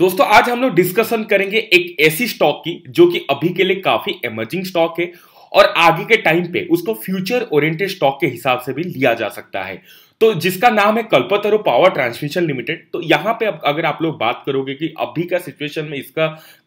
दोस्तों आज हम लोग डिस्कशन करेंगे एक ऐसी स्टॉक की जो कि अभी के लिए काफी इमर्जिंग स्टॉक है और आगे के टाइम पे उसको फ्यूचर ओरिएंटेड स्टॉक के हिसाब से भी लिया जा सकता है तो जिसका नाम है कल्पतरु पावर ट्रांसमिशन लिमिटेड तो यहाँ पे अगर आप लोग बात करोगे कि अभी का सिचुएशन में इसका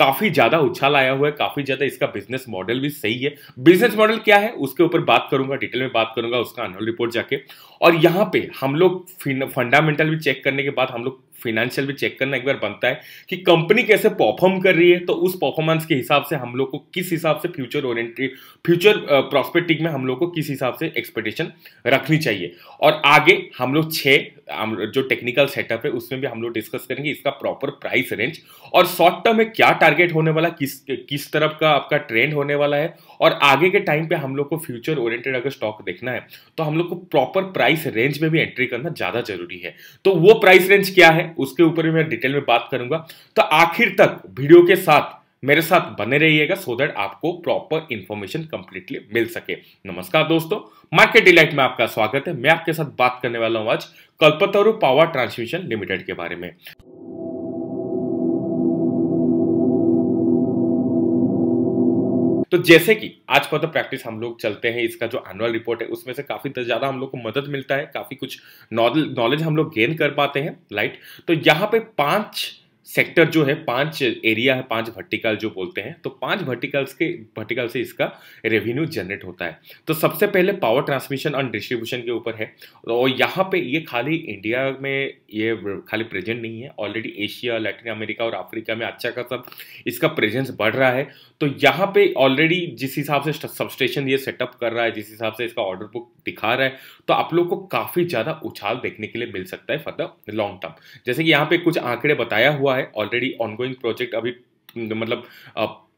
काफी ज्यादा उछाल आया हुआ है काफी ज्यादा इसका बिजनेस मॉडल भी सही है बिजनेस मॉडल क्या है उसके ऊपर बात करूंगा डिटेल में बात करूंगा उसका एनुअल रिपोर्ट जाके और यहाँ पे हम लोग फंडामेंटल भी चेक करने के बाद हम लोग फाइनेंशियल भी चेक करना एक बार बनता है कि कंपनी कैसे परफॉर्म कर रही है तो उस परफॉर्मेंस के हिसाब से हम लोग को किस हिसाब से फ्यूचर ओरिएंटेड फ्यूचर प्रॉस्पेक्टिव में हम लोग को किस हिसाब से एक्सपेक्टेशन रखनी चाहिए और आगे हम लोग छः जो टेक्निकल सेटअप है उसमें भी हम लोग डिस्कस करेंगे इसका प्रॉपर प्राइस रेंज और शॉर्ट टर्म में क्या टारगेट होने वाला किस किस तरफ का आपका ट्रेंड होने वाला है और आगे के टाइम पे हम लोग को फ्यूचर ओरिएंटेड अगर स्टॉक देखना है तो हम लोग को प्रॉपर प्राइस रेंज में भी एंट्री करना ज़्यादा जरूरी है तो वो प्राइस रेंज क्या है उसके ऊपर भी मैं डिटेल में बात करूंगा तो आखिर तक वीडियो के साथ मेरे साथ बने रहिएगा सो दैट आपको प्रॉपर इन्फॉर्मेशन कंप्लीटली मिल सके नमस्कार दोस्तों मार्केट डिलाइट में आपका स्वागत है मैं आपके साथ बात करने वाला हूं आज कल्पतरु पावर ट्रांसमिशन लिमिटेड के बारे में तो जैसे कि आज फॉर द प्रैक्टिस हम लोग चलते हैं इसका जो एनुअल रिपोर्ट है उसमें से काफ़ी तो ज़्यादा हम लोग को मदद मिलता है काफ़ी कुछ नॉलेज हम लोग गेन कर पाते हैं राइट तो यहाँ पे पांच सेक्टर जो है पांच एरिया है पांच वर्टिकल जो बोलते हैं तो पांच वर्टिकल्स के वर्टिकल से इसका रेवेन्यू जनरेट होता है तो सबसे पहले पावर ट्रांसमिशन और डिस्ट्रीब्यूशन के ऊपर है और यहाँ पे ये खाली इंडिया में ये खाली प्रेजेंट नहीं है ऑलरेडी एशिया लैटिन अमेरिका और अफ्रीका में अच्छा खासा इसका प्रेजेंस बढ़ रहा है तो यहाँ पे ऑलरेडी जिस हिसाब से सब स्टेशन ये सेटअप कर रहा है जिस हिसाब से इसका ऑर्डर बुक दिखा रहा है तो आप लोग को काफ़ी ज़्यादा उछाल देखने के लिए मिल सकता है फॉर द लॉन्ग टर्म जैसे कि यहाँ पे कुछ आंकड़े बताया हुआ है हमारे ऑलरेडी ऑनगोइंग प्रोजेक्ट अभी मतलब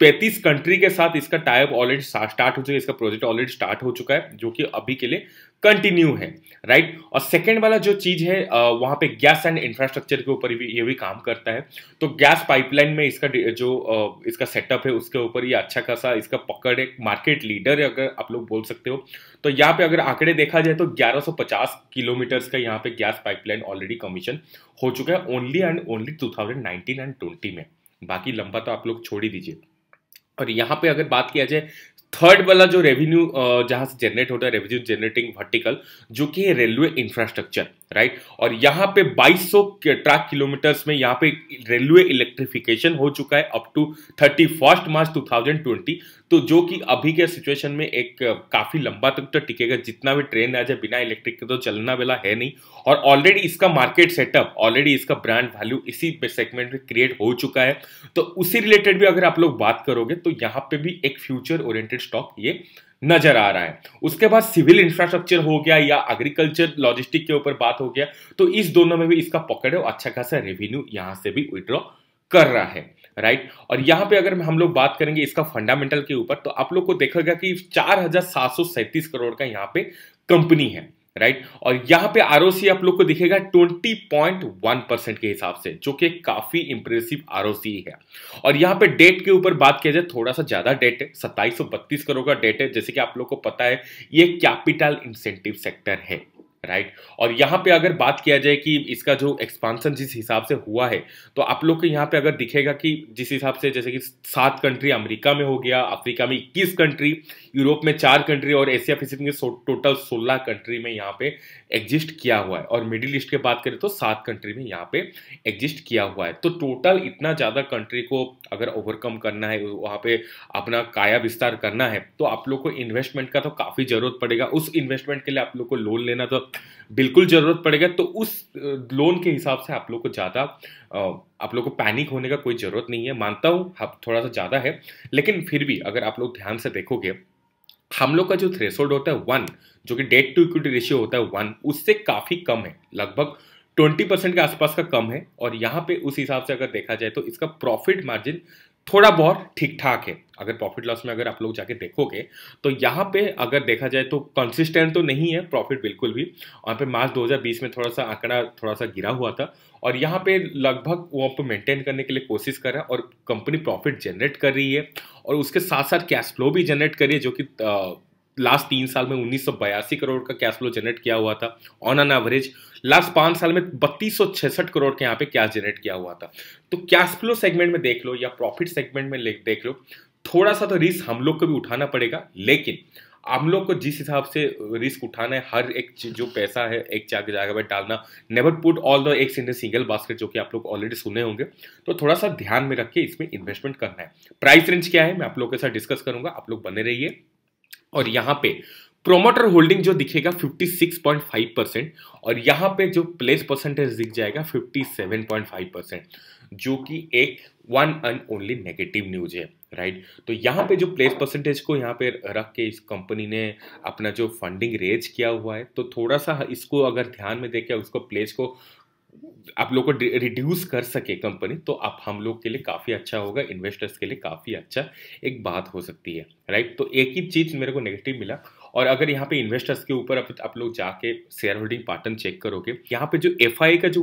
पैंतीस कंट्री के साथ इसका टाइप ऑलरेडी स्टार्ट हो चुका है इसका प्रोजेक्ट ऑलरेडी स्टार्ट हो चुका है जो कि अभी के लिए कंटिन्यू है राइट और सेकेंड वाला जो चीज़ है वहां पे गैस एंड इंफ्रास्ट्रक्चर के ऊपर भी ये भी काम करता है तो गैस पाइपलाइन में इसका जो इसका सेटअप है उसके ऊपर ये अच्छा खासा इसका पकड़ है मार्केट लीडर है अगर आप लोग बोल सकते हो तो यहाँ पे अगर आंकड़े देखा जाए तो 1150 किलोमीटर्स का यहाँ पे गैस पाइपलाइन ऑलरेडी कमीशन हो चुका है only and only two and twenty में बाकी लंबा तो आप लोग छोड़ ही दीजिए और यहाँ पे अगर बात किया जाए थर्ड वाला जो रेवेन्यू जहां से जनरेट होता है रेवेन्यू जनरेटिंग वर्टिकल जो कि है रेलवे इंफ्रास्ट्रक्चर राइट और यहां पे 2200 ट्रैक किलोमीटर्स में यहां पे रेलवे इलेक्ट्रिफिकेशन हो चुका है up to thirty first March 2020 तो जो कि अभी के सिचुएशन में एक काफी लंबा तक तो टिकेगा जितना भी ट्रेन आ जाए बिना इलेक्ट्रिक के तो चलना वाला है नहीं और ऑलरेडी इसका मार्केट सेटअप ऑलरेडी इसका ब्रांड वैल्यू इसी सेगमेंट में क्रिएट हो चुका है तो उसी रिलेटेड भी अगर आप लोग बात करोगे तो यहाँ पे भी एक फ्यूचर ओरिएंटेड रिलेटेड स्टॉक ये नजर आ रहा है उसके बाद सिविल इंफ्रास्ट्रक्चर हो गया या एग्रीकल्चर लॉजिस्टिक के ऊपर बात हो गया तो इस दोनों में भी इसका पॉकेट है अच्छा खासा रेवेन्यू यहां से भी विड्रॉ कर रहा है राइट और यहां पे अगर हम लोग बात करेंगे इसका फंडामेंटल के ऊपर तो आप लोग को देखा गया कि चार करोड़ का यहाँ पे कंपनी है राइट और यहां पे आर आप लोग को दिखेगा 20.1 परसेंट के हिसाब से जो कि काफी इंप्रेसिव आर है और यहां पे डेट के ऊपर बात किया जाए थोड़ा सा ज्यादा डेट है सत्ताईस करोड़ का डेट है जैसे कि आप लोग को पता है ये कैपिटल इंसेंटिव सेक्टर है राइट right? और यहाँ पे अगर बात किया जाए कि इसका जो एक्सपांसन जिस हिसाब से हुआ है तो आप लोग को यहाँ पे अगर दिखेगा कि जिस हिसाब से जैसे कि सात कंट्री अमेरिका में हो गया अफ्रीका में इक्कीस कंट्री यूरोप में चार कंट्री और एशिया पैसिफिक में टोटल सोलह कंट्री में यहाँ पे एग्जिस्ट किया हुआ है और मिडिल ईस्ट की बात करें तो सात कंट्री में यहाँ पे एग्जिस्ट किया हुआ है तो टोटल इतना ज़्यादा कंट्री को अगर ओवरकम करना है वहाँ पर अपना काया विस्तार करना है तो आप लोग को इन्वेस्टमेंट का तो काफ़ी ज़रूरत पड़ेगा उस इन्वेस्टमेंट के लिए आप लोग को लोन लेना तो बिल्कुल ज़रूरत पड़ेगा तो उस लोन के हिसाब से आप लोग को ज़्यादा आप लोग को पैनिक होने का कोई ज़रूरत नहीं है मानता हूँ हाँ थोड़ा सा ज़्यादा है लेकिन फिर भी अगर आप लोग ध्यान से देखोगे हम लोग का जो थ्रेसोल्ड होता है वन जो कि डेट टू इक्विटी रेशियो होता है वन उससे काफ़ी कम है लगभग ट्वेंटी परसेंट के आसपास का कम है और यहाँ पे उस हिसाब से अगर देखा जाए तो इसका प्रॉफिट मार्जिन थोड़ा बहुत ठीक ठाक है अगर प्रॉफिट लॉस में अगर आप लोग जाके देखोगे तो यहाँ पे अगर देखा जाए तो कंसिस्टेंट तो नहीं है प्रॉफिट बिल्कुल भी और पे मार्च 2020 में थोड़ा सा आंकड़ा थोड़ा सा गिरा हुआ था और यहाँ पे लगभग वो आपको मेंटेन करने के लिए कोशिश कर रहा है और कंपनी प्रॉफिट जनरेट कर रही है और उसके साथ साथ कैश फ्लो भी जनरेट कर रही है जो कि लास्ट तीन साल में उन्नीस करोड़ का कैश फ्लो जनरेट किया हुआ था ऑन एन एवरेज लास्ट पांच साल में बत्तीस करोड़ के यहाँ पे कैश जनरेट किया हुआ था तो कैश फ्लो सेगमेंट में देख लो या प्रॉफिट सेगमेंट में देख लो थोड़ा सा तो रिस्क हम लोग को भी उठाना पड़ेगा लेकिन हम लोग को जिस हिसाब से रिस्क उठाना है हर एक जो पैसा है एक चार जगह पर डालना नेवर पुट ऑल द एक सिंगल बास्केट जो कि आप लोग ऑलरेडी सुने होंगे तो थोड़ा सा ध्यान में रख के इसमें इन्वेस्टमेंट करना है प्राइस रेंज क्या है मैं आप लोग के साथ डिस्कस करूंगा आप लोग बने रहिए और यहाँ पे प्रोमोटर होल्डिंग जो दिखेगा 56.5 परसेंट और यहाँ पे जो प्लेस परसेंटेज दिख जाएगा 57.5 परसेंट जो कि एक one and only negative news है राइट तो यहाँ पे जो प्लेस परसेंटेज को यहाँ पे रख के इस कंपनी ने अपना जो फंडिंग रेज किया हुआ है तो थोड़ा सा इसको अगर ध्यान में देके उसको प्लेस को आप लोग को रिड्यूस कर सके कंपनी तो आप हम लोग के लिए काफ़ी अच्छा होगा इन्वेस्टर्स के लिए काफ़ी अच्छा एक बात हो सकती है राइट तो एक ही चीज़ मेरे को नेगेटिव मिला और अगर यहाँ पे इन्वेस्टर्स के ऊपर आप लोग जाके शेयर होल्डिंग पैटर्न चेक करोगे यहाँ पे जो एफ का जो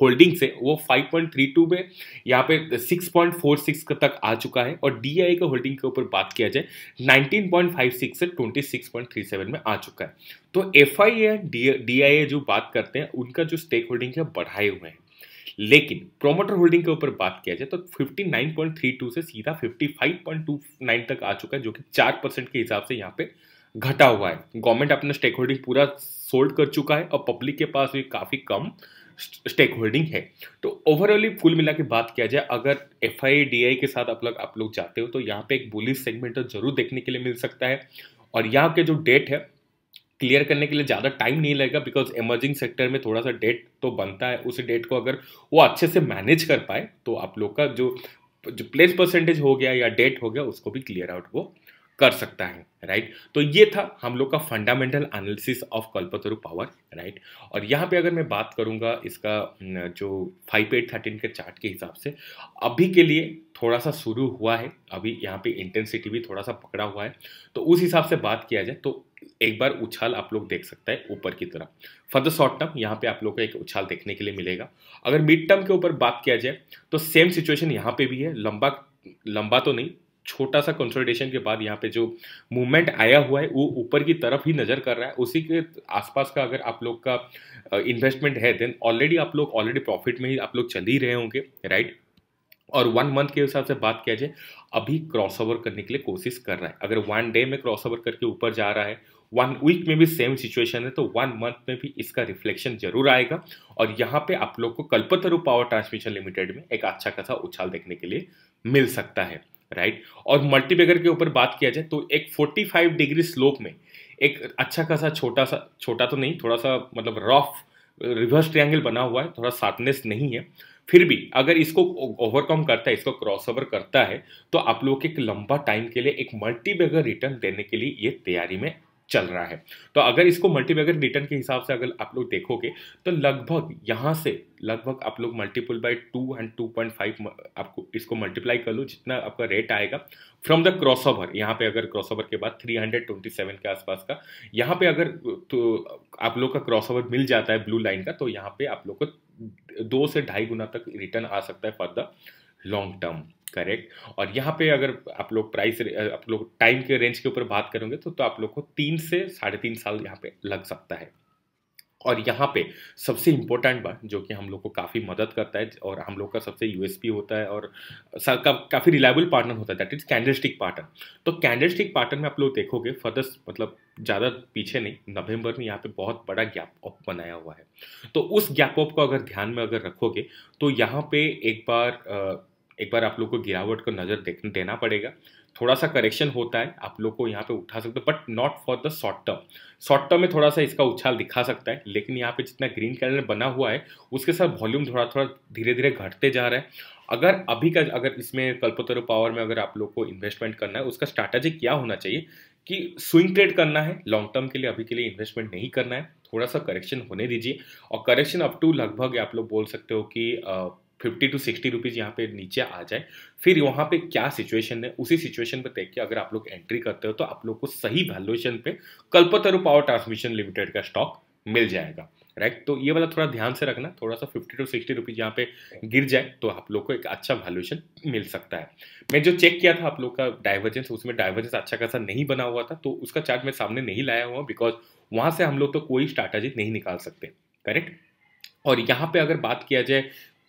होल्डिंग्स है वो 5.32 में यहाँ पे 6.46 तक आ चुका है और डी आई का होल्डिंग के ऊपर बात किया जाए 19.56 से 26.37 में आ चुका है तो एफ आई या डी आई जो बात करते हैं उनका जो स्टेक होल्डिंग है बढ़ाए हुए हैं लेकिन प्रोमोटर होल्डिंग के ऊपर बात किया जाए तो 59.32 से सीधा 55.29 तक आ चुका है जो कि चार परसेंट के हिसाब से यहाँ पे घटा हुआ है गवर्नमेंट अपना स्टेक होल्डिंग पूरा सोल्ड कर चुका है और पब्लिक के पास भी काफ़ी कम स्टेक होल्डिंग है तो ओवरऑली कुल मिला के बात किया जाए अगर एफ के साथ आप लोग आप लोग जाते हो तो यहाँ पे एक बुलिस सेगमेंट तो जरूर देखने के लिए मिल सकता है और यहाँ के जो डेट है क्लियर करने के लिए ज़्यादा टाइम नहीं लगेगा बिकॉज इमर्जिंग सेक्टर में थोड़ा सा डेट तो बनता है उस डेट को अगर वो अच्छे से मैनेज कर पाए तो आप लोग का जो जो प्लेस परसेंटेज हो गया या डेट हो गया उसको भी क्लियर आउट वो कर सकता है राइट तो ये था हम लोग का fundamental analysis of Kalpataru power right और यहाँ पे अगर मैं बात करूँगा इसका जो फाइव एट थर्टीन के चार्ट के हिसाब से अभी के लिए थोड़ा सा शुरू हुआ है अभी यहाँ पे इंटेंसिटी भी थोड़ा सा पकड़ा हुआ है तो उस हिसाब से बात किया जाए तो एक बार उछाल आप लोग देख सकता है ऊपर की तरफ फॉर द शॉर्ट टर्म यहाँ पे आप लोग को एक उछाल देखने के लिए मिलेगा अगर मिड टर्म के ऊपर बात किया जाए तो सेम सिचुएशन यहाँ पे भी है लंबा लंबा तो नहीं छोटा सा कंसोलिडेशन के बाद यहाँ पे जो मूवमेंट आया हुआ है वो ऊपर की तरफ ही नज़र कर रहा है उसी के आसपास का अगर आप लोग का इन्वेस्टमेंट है देन ऑलरेडी आप लोग ऑलरेडी प्रॉफिट में ही आप लोग चल ही रहे होंगे राइट और वन मंथ के हिसाब से बात किया जाए अभी क्रॉस ओवर करने के लिए कोशिश कर रहा है अगर वन डे में क्रॉस ओवर करके ऊपर जा रहा है वन वीक में भी सेम सिचुएशन है तो वन मंथ में भी इसका रिफ्लेक्शन जरूर आएगा और यहाँ पे आप लोग को कल्पतरु पावर ट्रांसमिशन लिमिटेड में एक अच्छा खासा उछाल देखने के लिए मिल सकता है राइट और मल्टीबेगर के ऊपर बात किया जाए तो एक 45 डिग्री स्लोप में एक अच्छा खासा छोटा सा छोटा तो नहीं थोड़ा सा मतलब रफ रिवर्स ट्रायंगल बना हुआ है थोड़ा साथनेस नहीं है फिर भी अगर इसको ओवरकम करता है इसको क्रॉस ओवर करता है तो आप लोग एक लंबा टाइम के लिए एक मल्टीबेगर रिटर्न देने के लिए ये तैयारी में चल रहा है तो अगर इसको अगर रिटर्न के हिसाब से अगर आप लोग देखोगे तो लगभग यहाँ से लगभग आप लोग multiple by two and two point five आपको इसको मल्टीप्लाई कर लो जितना आपका रेट आएगा फ्रॉम द क्रॉस ओवर यहाँ पे अगर क्रॉस ओवर के बाद थ्री हंड्रेड ट्वेंटी सेवन के आसपास का यहाँ पे अगर तो आप लोग का क्रॉस ओवर मिल जाता है ब्लू लाइन का तो यहाँ पे आप लोग को दो से ढाई गुना तक रिटर्न आ सकता है for the long term correct और यहाँ पे अगर आप लोग प्राइस आप लोग टाइम के रेंज के ऊपर बात करोगे तो, तो आप लोग को तीन से साढ़े तीन साल यहाँ पे लग सकता है और यहाँ पे सबसे इम्पोर्टेंट बात जो कि हम लोग को काफ़ी मदद करता है और हम लोग का सबसे यूएसपी होता है और का, काफ़ी रिलायबल पार्टनर होता है that is candlestick pattern तो कैंडल स्टिक पार्टन में आप लोग देखोगे फर्दर्स मतलब ज़्यादा पीछे नहीं नवंबर में यहाँ पे बहुत बड़ा गैप ऑप बनाया हुआ है तो उस गैप ऑप को अगर ध्यान में अगर रखोगे तो यहाँ पे एक बार एक बार आप लोग को गिरावट को नज़र देख देना पड़ेगा थोड़ा सा करेक्शन होता है आप लोग को यहाँ पे उठा सकते हो but not for the short term short term में थोड़ा सा इसका उछाल दिखा सकता है लेकिन यहाँ पे जितना ग्रीन कलर बना हुआ है उसके साथ वॉल्यूम थोड़ा थोड़ा धीरे धीरे घटते जा रहा है अगर अभी का अगर इसमें कल्पतरु पावर में अगर आप लोग को इन्वेस्टमेंट करना है उसका स्ट्रैटेजी क्या होना चाहिए कि स्विंग ट्रेड करना है लॉन्ग टर्म के लिए अभी के लिए इन्वेस्टमेंट नहीं करना है थोड़ा सा करेक्शन होने दीजिए और करेक्शन अप टू लगभग आप लोग बोल सकते हो कि फिफ्टी टू सिक्सटी रुपीज़ यहाँ पे नीचे आ जाए फिर वहाँ पे क्या सिचुएशन है उसी सिचुएशन पे देख के अगर आप लोग एंट्री करते हो तो आप लोग को सही वैल्यूएशन पे कल्पतरु पावर ट्रांसमिशन लिमिटेड का स्टॉक मिल जाएगा राइट तो ये वाला थोड़ा ध्यान से रखना थोड़ा सा फिफ्टी टू सिक्सटी रुपीज़ यहाँ पे गिर जाए तो आप लोग को एक अच्छा वैल्यूएशन मिल सकता है मैं जो चेक किया था आप लोग का डाइवर्जेंस उसमें डाइवर्जेंस अच्छा खासा नहीं बना हुआ था तो उसका चार्ट मैं सामने नहीं लाया हुआ बिकॉज वहाँ से हम लोग तो कोई स्ट्रैटेजी नहीं निकाल सकते करेक्ट और यहाँ पे अगर बात किया जाए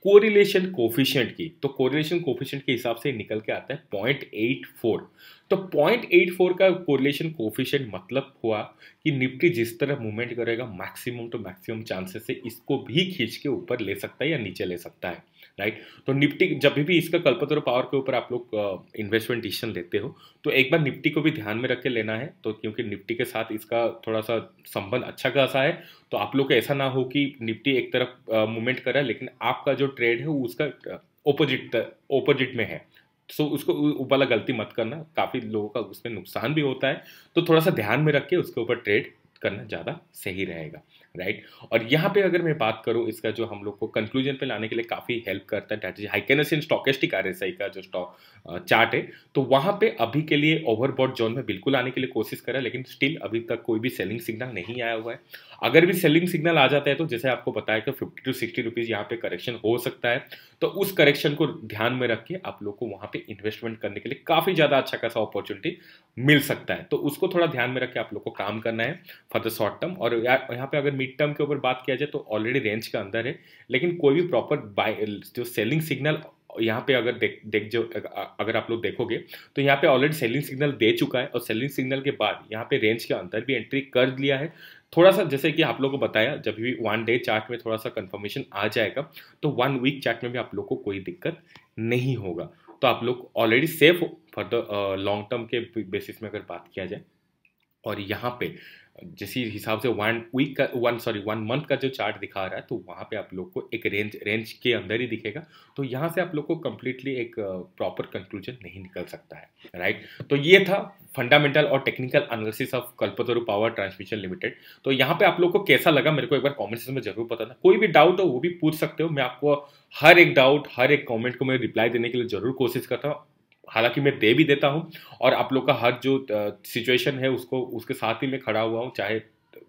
कोरिलेशन कोफिशियंट की तो कोरिलेशन कोफिशियंट के हिसाब से निकल के आता है पॉइंट एट फोर तो पॉइंट एट फोर का कोरिलेशन कोफिशियंट मतलब हुआ कि निफ्टी जिस तरह मूवमेंट करेगा मैक्सिमम तो मैक्सिमम चांसेस से इसको भी खींच के ऊपर ले सकता है या नीचे ले सकता है राइट तो निफ्टी जब भी इसका कल्पतरु पावर के ऊपर आप लोग इन्वेस्टमेंट डिसीजन लेते हो तो एक बार निफ्टी को भी ध्यान में रख के लेना है तो क्योंकि निफ्टी के साथ इसका थोड़ा सा संबंध अच्छा खासा है तो आप लोग को ऐसा ना हो कि निफ्टी एक तरफ मूवमेंट करा लेकिन आपका जो ट्रेड है वो उसका ओपोजिट ओपोजिट में है सो तो so, उसको वाला गलती मत करना काफ़ी लोगों का उसमें नुकसान भी होता है तो थोड़ा सा ध्यान में रख के उसके ऊपर ट्रेड करना ज़्यादा सही रहेगा राइट और यहाँ पे अगर मैं बात करूँ इसका जो हम लोग को कंक्लूजन पे लाने के लिए काफ़ी हेल्प करता है स्ट्रैटेजी इन स्टॉकेस्टिक आर का जो स्टॉक चार्ट है तो वहाँ पे अभी के लिए ओवरबॉड जोन में बिल्कुल आने के लिए कोशिश करा लेकिन स्टिल अभी तक कोई भी सेलिंग सिग्नल नहीं आया हुआ है अगर भी सेलिंग सिग्नल आ जाता है तो जैसे आपको बताया कि फिफ्टी टू सिक्सटी रुपीज़ यहाँ पे करेक्शन हो सकता है तो उस करेक्शन को ध्यान में रख के आप लोग को वहाँ पे इन्वेस्टमेंट करने के लिए काफ़ी ज़्यादा अच्छा खासा अपॉर्चुनिटी मिल सकता है तो उसको थोड़ा ध्यान में रख के आप लोग को काम करना है फॉर द शॉर्ट टर्म और यहाँ पे अगर मिड टर्म के ऊपर बात किया जाए तो ऑलरेडी रेंज का अंदर है लेकिन कोई भी प्रॉपर बाय जो सेलिंग सिग्नल यहाँ पे अगर देख देख जो अगर आप लोग देखोगे तो यहाँ पे ऑलरेडी सेलिंग सिग्नल दे चुका है और सेलिंग सिग्नल के बाद यहाँ पे रेंज के अंदर भी एंट्री कर लिया है थोड़ा सा जैसे कि आप लोगों को बताया जब भी वन डे चार्ट में थोड़ा सा कंफर्मेशन आ जाएगा तो वन वीक चार्ट में भी आप लोग को कोई दिक्कत नहीं होगा तो आप लोग already safe for the long term के बेसिस में अगर बात किया जाए और यहाँ पे जिसी हिसाब से वन वीक का वन सॉरी वन मंथ का जो चार्ट दिखा रहा है तो वहाँ पे आप लोग को एक रेंज रेंज के अंदर ही दिखेगा तो यहाँ से आप लोग को कम्प्लीटली एक प्रॉपर कंक्लूजन नहीं निकल सकता है राइट तो ये था फंडामेंटल और technical analysis of Kalpataru power transmission limited तो यहाँ पे आप लोग को कैसा लगा मेरे को एक बार कमेंट्स में जरूर पता था कोई भी डाउट हो वो भी पूछ सकते हो मैं आपको हर एक डाउट हर एक कॉमेंट को मैं रिप्लाई देने के लिए जरूर कोशिश करता हूँ हालांकि मैं दे भी देता हूँ और आप लोग का हर जो सिचुएशन है उसको उसके साथ ही मैं खड़ा हुआ हूँ चाहे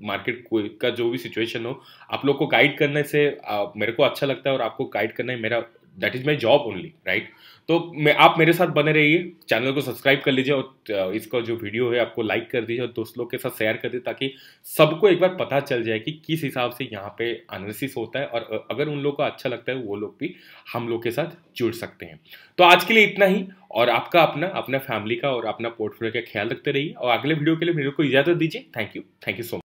मार्केट का जो भी सिचुएशन हो आप लोग को गाइड करने से आ, मेरे को अच्छा लगता है और आपको गाइड करना ही मेरा that is my job only right तो मैं आप मेरे साथ बने रहिए चैनल को सब्सक्राइब कर लीजिए और इसका जो वीडियो है आपको लाइक कर दीजिए और दोस्त के साथ शेयर कर दीजिए ताकि सबको एक बार पता चल जाए कि किस हिसाब से यहाँ पे एनालिसिस होता है और अगर उन लोग को अच्छा लगता है वो लोग भी हम लोग के साथ जुड़ सकते हैं तो आज के लिए इतना ही और आपका अपना अपना फैमिली का और अपना पोर्टफोलियो का ख्याल रखते रहिए और अगले वीडियो के लिए मेरे को इजाजत दीजिए thank you thank you so much